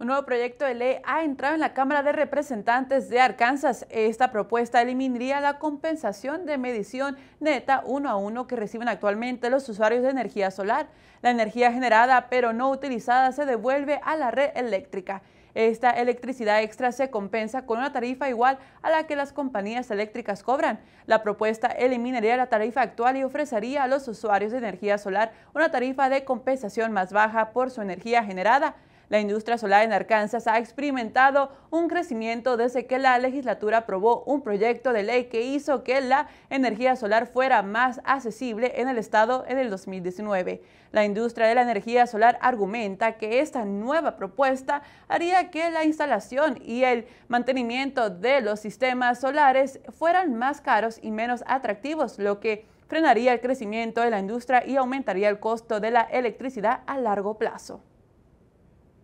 Un nuevo proyecto de ley ha entrado en la Cámara de Representantes de Arkansas. Esta propuesta eliminaría la compensación de medición neta uno a uno que reciben actualmente los usuarios de energía solar. La energía generada pero no utilizada se devuelve a la red eléctrica. Esta electricidad extra se compensa con una tarifa igual a la que las compañías eléctricas cobran. La propuesta eliminaría la tarifa actual y ofrecería a los usuarios de energía solar una tarifa de compensación más baja por su energía generada. La industria solar en Arkansas ha experimentado un crecimiento desde que la legislatura aprobó un proyecto de ley que hizo que la energía solar fuera más accesible en el estado en el 2019. La industria de la energía solar argumenta que esta nueva propuesta haría que la instalación y el mantenimiento de los sistemas solares fueran más caros y menos atractivos, lo que frenaría el crecimiento de la industria y aumentaría el costo de la electricidad a largo plazo.